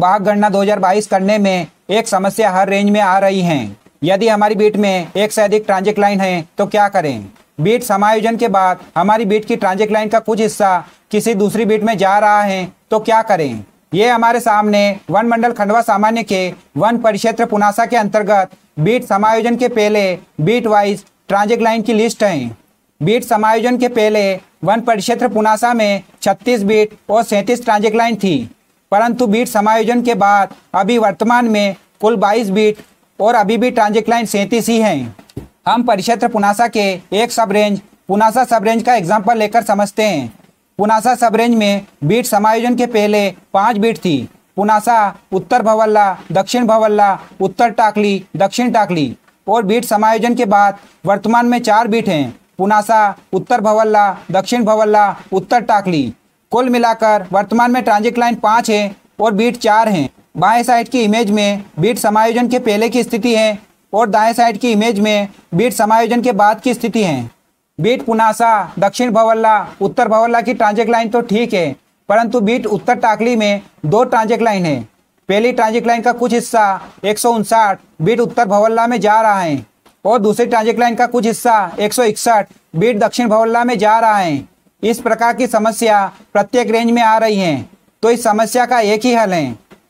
भाग गणना 2022 करने में एक समस्या हर रेंज में आ रही है यदि हमारी बीट में एक से अधिक ट्रांजेक्ट लाइन है तो क्या करें बीट समायोजन के बाद हमारी बीट की ट्रांजेक्ट लाइन का कुछ हिस्सा किसी दूसरी बीट में जा रहा है तो क्या करें ये हमारे सामने वन मंडल खंडवा सामान्य के वन परिक्षेत्र पुनासा के अंतर्गत बीट समायोजन के पहले बीट वाइज ट्रांजेक्ट लाइन की लिस्ट है बीट समायोजन के पहले वन परिक्षेत्र पुनासा में 36 बीट और 37 ट्रांजेक्ट लाइन थी परंतु बीट समायोजन के बाद अभी वर्तमान में कुल 22 बीट और अभी भी ट्रांजिट लाइन सैंतीस ही हैं हम परिक्षेत्र पुनासा के एक सब रेंज पुनासा सब रेंज का एग्जाम्पल लेकर समझते हैं पुनासा सब रेंज में बीट समायोजन के पहले पाँच बीट थी पुनासा उत्तर भवल्ला दक्षिण भवल्ला उत्तर टाकली दक्षिण टाकली और बीट समायोजन के बाद वर्तमान में चार बीट हैं पुनासा उत्तर भवल्ला दक्षिण भवल्ला उत्तर टाकली कुल मिलाकर वर्तमान में ट्रांजिट लाइन पाँच है और बीट चार हैं बाएं साइड की इमेज में बीट समायोजन के पहले की स्थिति है और दाएं साइड की इमेज में बीट समायोजन के बाद की स्थिति है बीट पुनासा दक्षिण भवल्ला उत्तर भवल्ला की ट्रांजिट लाइन तो ठीक है परंतु बीट उत्तर टाकली में दो ट्रांजिट लाइन है पहली ट्रांजिट लाइन का कुछ हिस्सा एक बीट उत्तर भवल्ला में जा रहा है और दूसरी ट्रांजिट लाइन का कुछ हिस्सा एक बीट दक्षिण भवल्ला में जा रहा है इस प्रकार की समस्या प्रत्येक रेंज में आ रही है तो इस समस्या का एक ही हल है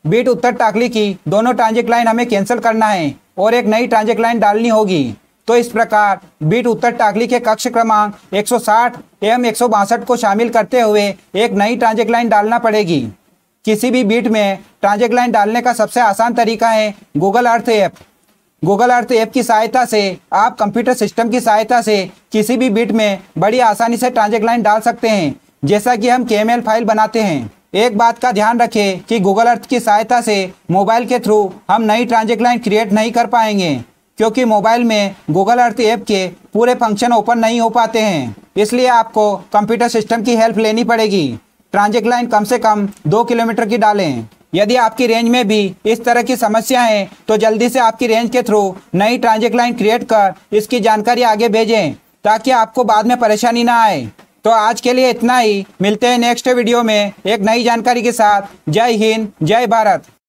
बीट उत्तर टाकली की दोनों ट्रांजेक्ट लाइन हमें कैंसिल करना है और एक नई ट्रांजेक्ट लाइन डालनी होगी तो इस प्रकार बीट उत्तर टाकली के कक्ष क्रमांक 160 एवं एक को शामिल करते हुए एक नई ट्रांजेक्ट लाइन डालना पड़ेगी किसी भी बीट में ट्रांजेक्ट लाइन डालने का सबसे आसान तरीका है Google Earth app Google Earth app की सहायता से आप कंप्यूटर सिस्टम की सहायता से किसी भी बिट में बड़ी आसानी से ट्रांजेक्ट लाइन डाल सकते हैं जैसा कि हम के फाइल बनाते हैं एक बात का ध्यान रखें कि गूगल अर्थ की सहायता से मोबाइल के थ्रू हम नई ट्रांजेक्ट लाइन क्रिएट नहीं कर पाएंगे क्योंकि मोबाइल में गूगल अर्थ ऐप के पूरे फंक्शन ओपन नहीं हो पाते हैं इसलिए आपको कंप्यूटर सिस्टम की हेल्प लेनी पड़ेगी ट्रांजेक्ट लाइन कम से कम दो किलोमीटर की डालें यदि आपकी रेंज में भी इस तरह की समस्या है तो जल्दी से आपकी रेंज के थ्रू नई ट्रांजेक्ट लाइन क्रिएट कर इसकी जानकारी आगे भेजें ताकि आपको बाद में परेशानी ना आए तो आज के लिए इतना ही मिलते हैं नेक्स्ट वीडियो में एक नई जानकारी के साथ जय हिंद जय भारत